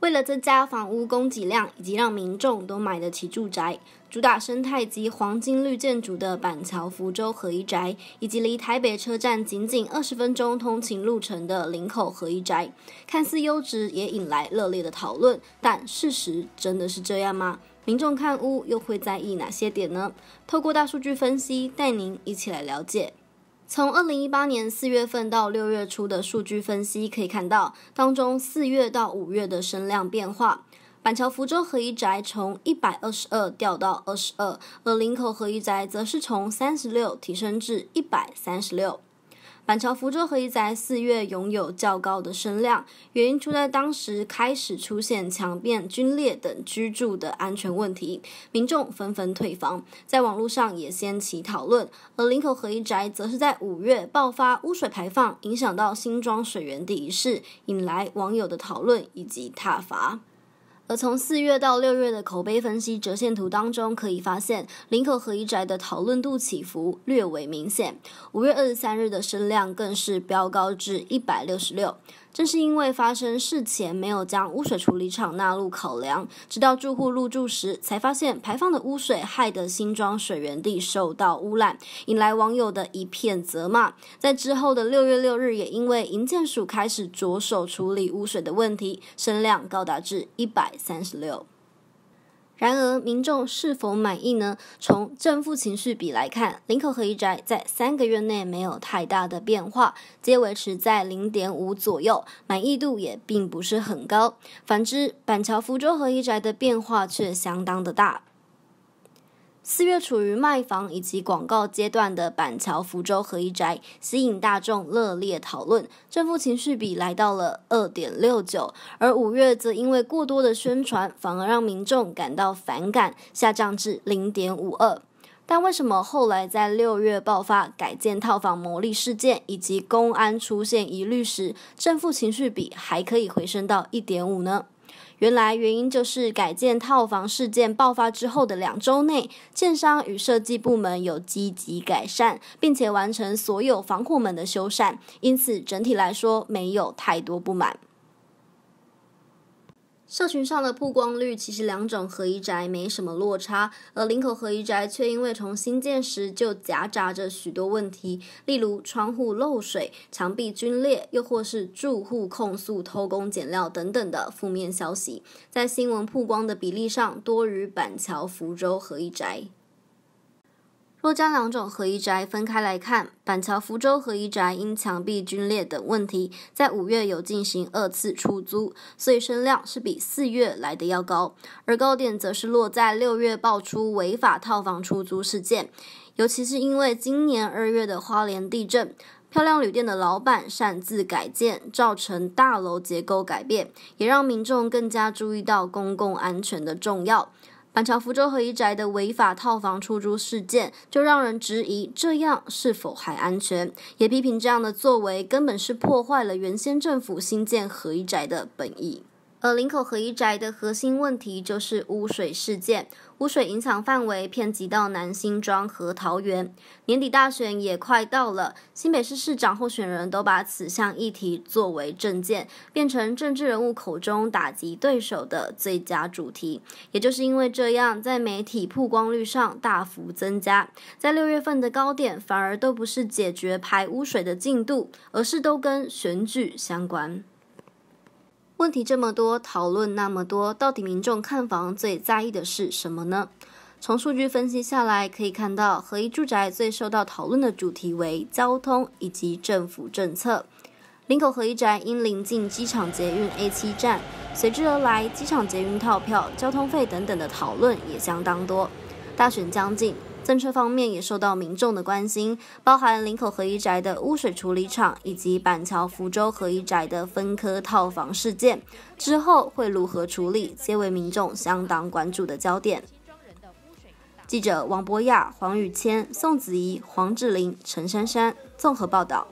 为了增加房屋供给量，以及让民众都买得起住宅，主打生态及黄金绿建筑的板桥福州合一宅，以及离台北车站仅仅二十分钟通勤路程的林口合一宅，看似优质，也引来热烈的讨论。但事实真的是这样吗？民众看屋又会在意哪些点呢？透过大数据分析，带您一起来了解。从二零一八年四月份到六月初的数据分析可以看到，当中四月到五月的升量变化，板桥福州和一宅从一百二十二掉到二十二，而林口和一宅则是从三十六提升至一百三十六。反朝福州合一宅四月拥有较高的声量，原因出在当时开始出现墙变、龟裂等居住的安全问题，民众纷纷退房，在网络上也掀起讨论；而林口合一宅则是在五月爆发污水排放，影响到新庄水源地一事，引来网友的讨论以及挞伐。而从四月到六月的口碑分析折线图当中，可以发现，林口合一宅的讨论度起伏略为明显，五月二十三日的升量更是飙高至一百六十六。正是因为发生事前没有将污水处理厂纳入考量，直到住户入住时才发现排放的污水害得新庄水源地受到污染，引来网友的一片责骂。在之后的六月六日，也因为营建署开始着手处理污水的问题，声量高达至一百三十六。然而，民众是否满意呢？从正负情绪比来看，林口和一宅在三个月内没有太大的变化，皆维持在零点五左右，满意度也并不是很高。反之，板桥、福州和一宅的变化却相当的大。四月处于卖房以及广告阶段的板桥福州合一宅吸引大众热烈讨论，正负情绪比来到了二点六九，而五月则因为过多的宣传，反而让民众感到反感，下降至零点五二。但为什么后来在六月爆发改建套房牟利事件以及公安出现疑虑时，正负情绪比还可以回升到一点五呢？原来原因就是改建套房事件爆发之后的两周内，建商与设计部门有积极改善，并且完成所有防火门的修缮，因此整体来说没有太多不满。社群上的曝光率其实两种合一宅没什么落差，而林口合一宅却因为从新建时就夹杂着许多问题，例如窗户漏水、墙壁龟裂，又或是住户控诉偷工减料等等的负面消息，在新闻曝光的比例上多于板桥、福州合一宅。若将两种合一宅分开来看，板桥福州合一宅因墙壁龟裂等问题，在五月有进行二次出租，所以声量是比四月来的要高。而高点则是落在六月爆出违法套房出租事件，尤其是因为今年二月的花莲地震，漂亮旅店的老板擅自改建，造成大楼结构改变，也让民众更加注意到公共安全的重要。板桥福州和一宅的违法套房出租事件，就让人质疑这样是否还安全，也批评这样的作为根本是破坏了原先政府新建和一宅的本意。而林口合一宅的核心问题就是污水事件，污水影响范围偏及到南新庄和桃园。年底大选也快到了，新北市市长候选人都把此项议题作为政见，变成政治人物口中打击对手的最佳主题。也就是因为这样，在媒体曝光率上大幅增加。在六月份的高点，反而都不是解决排污水的进度，而是都跟选举相关。问题这么多，讨论那么多，到底民众看房最在意的是什么呢？从数据分析下来，可以看到，合一住宅最受到讨论的主题为交通以及政府政策。林口合一宅因临近机场捷运 A7 站，随之而来，机场捷运套票、交通费等等的讨论也相当多。大选将近。政策方面也受到民众的关心，包含林口合一宅的污水处理厂以及板桥福州合一宅的分科套房事件，之后会如何处理，皆为民众相当关注的焦点。记者王博亚、黄宇谦、宋子怡、黄志玲、陈珊珊综合报道。